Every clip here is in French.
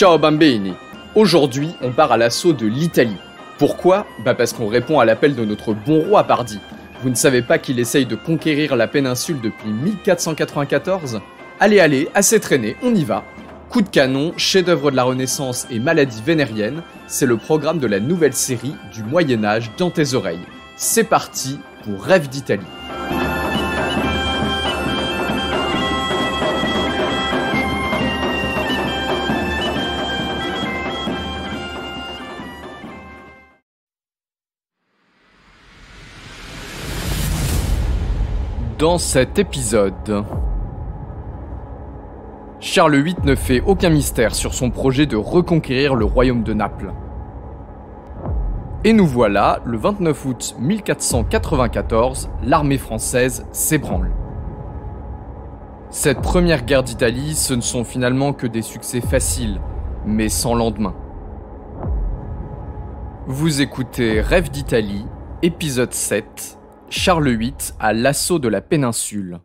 Ciao bambini Aujourd'hui, on part à l'assaut de l'Italie. Pourquoi Bah parce qu'on répond à l'appel de notre bon roi Pardi. Vous ne savez pas qu'il essaye de conquérir la péninsule depuis 1494 Allez, allez, assez traîné, on y va Coup de canon, chef-d'œuvre de la Renaissance et maladie vénérienne, c'est le programme de la nouvelle série du Moyen Âge dans tes oreilles. C'est parti pour Rêve d'Italie dans cet épisode. Charles VIII ne fait aucun mystère sur son projet de reconquérir le royaume de Naples. Et nous voilà, le 29 août 1494, l'armée française s'ébranle. Cette première guerre d'Italie, ce ne sont finalement que des succès faciles, mais sans lendemain. Vous écoutez Rêve d'Italie, épisode 7, Charles VIII à l'assaut de la péninsule.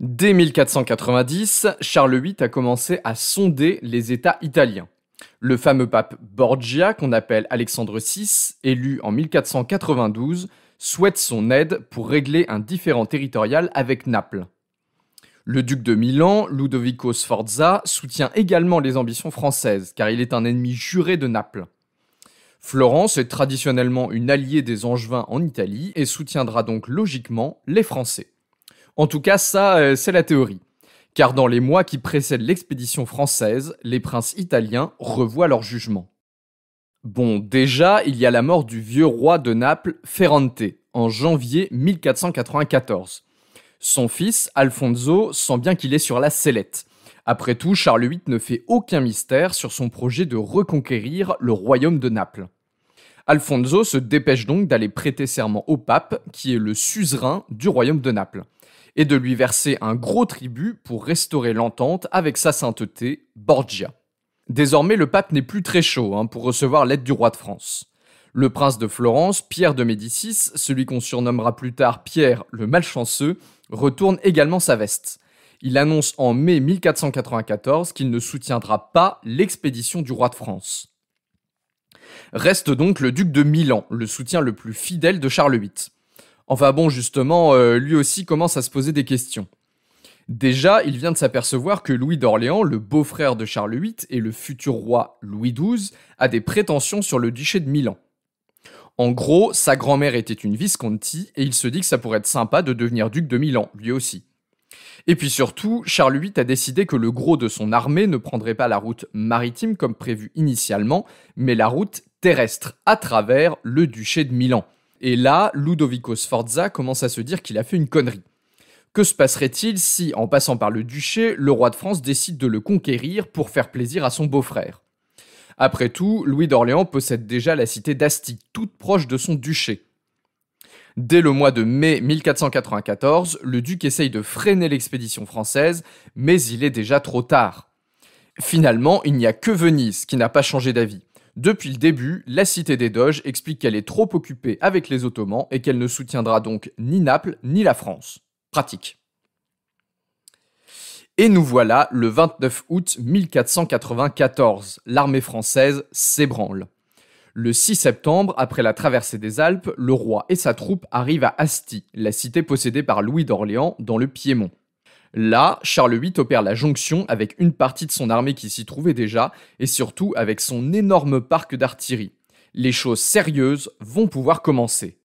Dès 1490, Charles VIII a commencé à sonder les États italiens. Le fameux pape Borgia, qu'on appelle Alexandre VI, élu en 1492, souhaite son aide pour régler un différend territorial avec Naples. Le duc de Milan, Ludovico Sforza, soutient également les ambitions françaises, car il est un ennemi juré de Naples. Florence est traditionnellement une alliée des Angevins en Italie et soutiendra donc logiquement les Français. En tout cas, ça, euh, c'est la théorie. Car dans les mois qui précèdent l'expédition française, les princes italiens revoient leur jugement. Bon, déjà, il y a la mort du vieux roi de Naples, Ferrante, en janvier 1494. Son fils, Alfonso, sent bien qu'il est sur la sellette. Après tout, Charles VIII ne fait aucun mystère sur son projet de reconquérir le royaume de Naples. Alfonso se dépêche donc d'aller prêter serment au pape, qui est le suzerain du royaume de Naples, et de lui verser un gros tribut pour restaurer l'entente avec sa sainteté, Borgia. Désormais, le pape n'est plus très chaud hein, pour recevoir l'aide du roi de France. Le prince de Florence, Pierre de Médicis, celui qu'on surnommera plus tard Pierre le Malchanceux, retourne également sa veste. Il annonce en mai 1494 qu'il ne soutiendra pas l'expédition du roi de France. Reste donc le duc de Milan, le soutien le plus fidèle de Charles VIII. Enfin bon, justement, euh, lui aussi commence à se poser des questions. Déjà, il vient de s'apercevoir que Louis d'Orléans, le beau-frère de Charles VIII et le futur roi Louis XII, a des prétentions sur le duché de Milan. En gros, sa grand-mère était une Visconti et il se dit que ça pourrait être sympa de devenir duc de Milan, lui aussi. Et puis surtout, Charles VIII a décidé que le gros de son armée ne prendrait pas la route maritime comme prévu initialement, mais la route terrestre à travers le duché de Milan. Et là, Ludovico Sforza commence à se dire qu'il a fait une connerie. Que se passerait-il si, en passant par le duché, le roi de France décide de le conquérir pour faire plaisir à son beau-frère après tout, Louis d'Orléans possède déjà la cité d'Astique, toute proche de son duché. Dès le mois de mai 1494, le duc essaye de freiner l'expédition française, mais il est déjà trop tard. Finalement, il n'y a que Venise qui n'a pas changé d'avis. Depuis le début, la cité des Doges explique qu'elle est trop occupée avec les Ottomans et qu'elle ne soutiendra donc ni Naples ni la France. Pratique. Et nous voilà le 29 août 1494. L'armée française s'ébranle. Le 6 septembre, après la traversée des Alpes, le roi et sa troupe arrivent à Asti, la cité possédée par Louis d'Orléans dans le Piémont. Là, Charles VIII opère la jonction avec une partie de son armée qui s'y trouvait déjà, et surtout avec son énorme parc d'artillerie. Les choses sérieuses vont pouvoir commencer.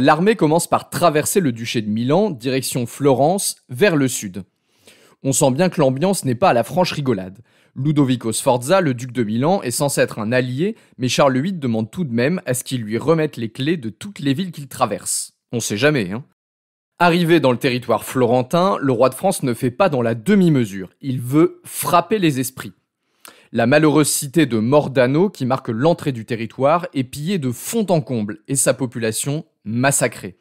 L'armée commence par traverser le duché de Milan, direction Florence, vers le sud. On sent bien que l'ambiance n'est pas à la franche rigolade. Ludovico Sforza, le duc de Milan, est censé être un allié, mais Charles VIII demande tout de même à ce qu'il lui remette les clés de toutes les villes qu'il traverse. On sait jamais, hein. Arrivé dans le territoire florentin, le roi de France ne fait pas dans la demi-mesure. Il veut frapper les esprits. La malheureuse cité de Mordano, qui marque l'entrée du territoire, est pillée de fond en comble et sa population massacrés.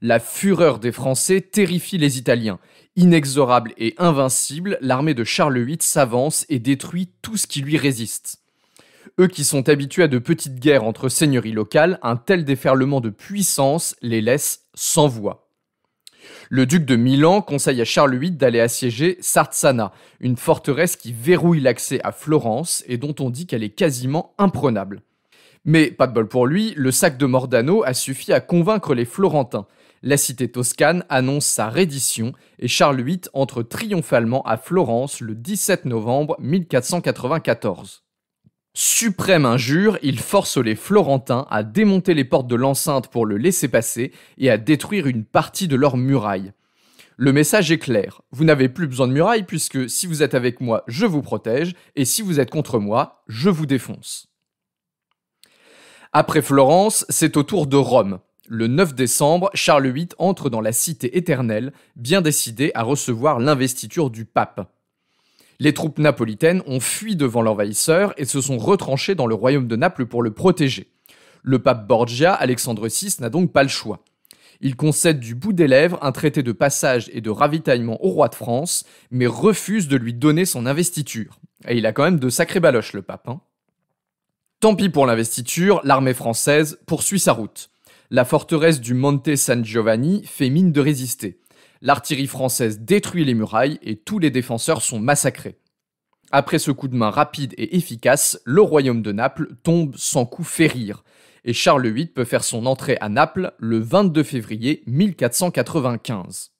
La fureur des Français terrifie les Italiens. Inexorable et invincible, l'armée de Charles VIII s'avance et détruit tout ce qui lui résiste. Eux qui sont habitués à de petites guerres entre seigneuries locales, un tel déferlement de puissance les laisse sans voix. Le duc de Milan conseille à Charles VIII d'aller assiéger Sarzana, une forteresse qui verrouille l'accès à Florence et dont on dit qu'elle est quasiment imprenable. Mais pas de bol pour lui, le sac de Mordano a suffi à convaincre les Florentins. La cité toscane annonce sa reddition et Charles VIII entre triomphalement à Florence le 17 novembre 1494. Suprême injure, il force les Florentins à démonter les portes de l'enceinte pour le laisser passer et à détruire une partie de leurs murailles. Le message est clair, vous n'avez plus besoin de murailles puisque si vous êtes avec moi, je vous protège, et si vous êtes contre moi, je vous défonce. Après Florence, c'est au tour de Rome. Le 9 décembre, Charles VIII entre dans la Cité éternelle, bien décidé à recevoir l'investiture du pape. Les troupes napolitaines ont fui devant l'envahisseur et se sont retranchées dans le royaume de Naples pour le protéger. Le pape Borgia, Alexandre VI, n'a donc pas le choix. Il concède du bout des lèvres un traité de passage et de ravitaillement au roi de France, mais refuse de lui donner son investiture. Et il a quand même de sacrés baloches, le pape. Hein. Tant pis pour l'investiture, l'armée française poursuit sa route. La forteresse du Monte San Giovanni fait mine de résister. L'artillerie française détruit les murailles et tous les défenseurs sont massacrés. Après ce coup de main rapide et efficace, le royaume de Naples tombe sans coup férir, et Charles VIII peut faire son entrée à Naples le 22 février 1495.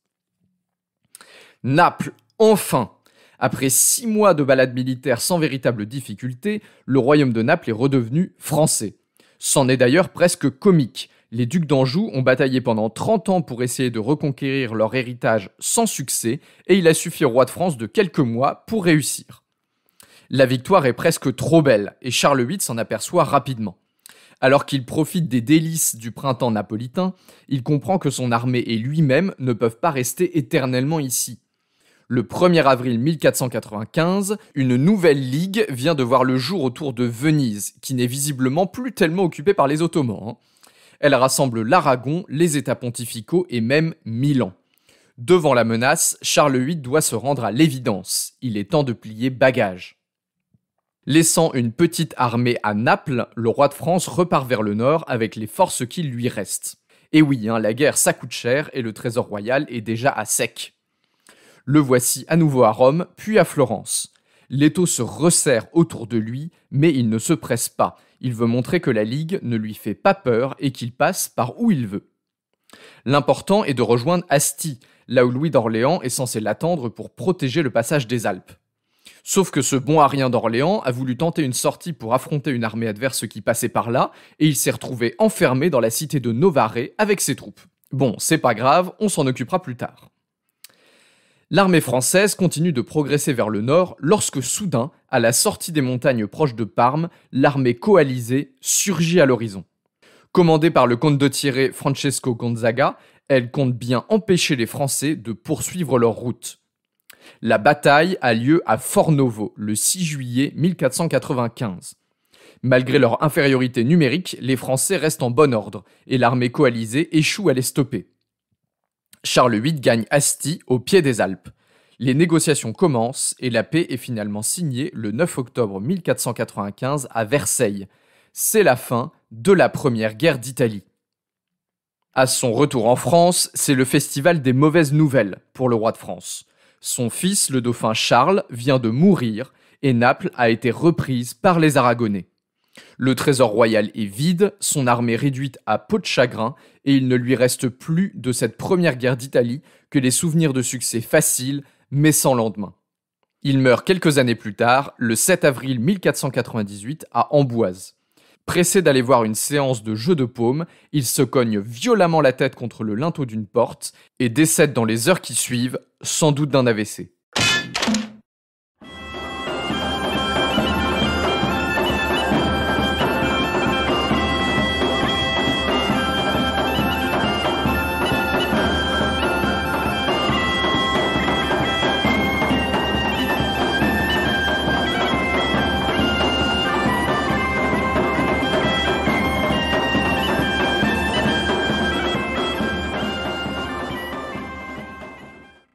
Naples, enfin après six mois de balades militaire sans véritable difficulté, le royaume de Naples est redevenu français. C'en est d'ailleurs presque comique. Les ducs d'Anjou ont bataillé pendant 30 ans pour essayer de reconquérir leur héritage sans succès, et il a suffi au roi de France de quelques mois pour réussir. La victoire est presque trop belle, et Charles VIII s'en aperçoit rapidement. Alors qu'il profite des délices du printemps napolitain, il comprend que son armée et lui-même ne peuvent pas rester éternellement ici. Le 1er avril 1495, une nouvelle ligue vient de voir le jour autour de Venise, qui n'est visiblement plus tellement occupée par les Ottomans. Hein. Elle rassemble l'Aragon, les États pontificaux et même Milan. Devant la menace, Charles VIII doit se rendre à l'évidence. Il est temps de plier bagage. Laissant une petite armée à Naples, le roi de France repart vers le nord avec les forces qui lui restent. Et oui, hein, la guerre ça coûte cher et le trésor royal est déjà à sec. Le voici à nouveau à Rome, puis à Florence. L'étau se resserre autour de lui, mais il ne se presse pas. Il veut montrer que la Ligue ne lui fait pas peur et qu'il passe par où il veut. L'important est de rejoindre Asti, là où Louis d'Orléans est censé l'attendre pour protéger le passage des Alpes. Sauf que ce bon arien d'Orléans a voulu tenter une sortie pour affronter une armée adverse qui passait par là, et il s'est retrouvé enfermé dans la cité de Novare avec ses troupes. Bon, c'est pas grave, on s'en occupera plus tard. L'armée française continue de progresser vers le nord lorsque soudain, à la sortie des montagnes proches de Parme, l'armée coalisée surgit à l'horizon. Commandée par le comte de Thierry Francesco Gonzaga, elle compte bien empêcher les Français de poursuivre leur route. La bataille a lieu à Fornovo le 6 juillet 1495. Malgré leur infériorité numérique, les Français restent en bon ordre et l'armée coalisée échoue à les stopper. Charles VIII gagne Asti au pied des Alpes. Les négociations commencent et la paix est finalement signée le 9 octobre 1495 à Versailles. C'est la fin de la première guerre d'Italie. À son retour en France, c'est le festival des mauvaises nouvelles pour le roi de France. Son fils, le dauphin Charles, vient de mourir et Naples a été reprise par les Aragonais. Le trésor royal est vide, son armée réduite à peau de chagrin, et il ne lui reste plus de cette première guerre d'Italie que les souvenirs de succès faciles, mais sans lendemain. Il meurt quelques années plus tard, le 7 avril 1498, à Amboise. Pressé d'aller voir une séance de jeu de paume, il se cogne violemment la tête contre le linteau d'une porte et décède dans les heures qui suivent, sans doute d'un AVC.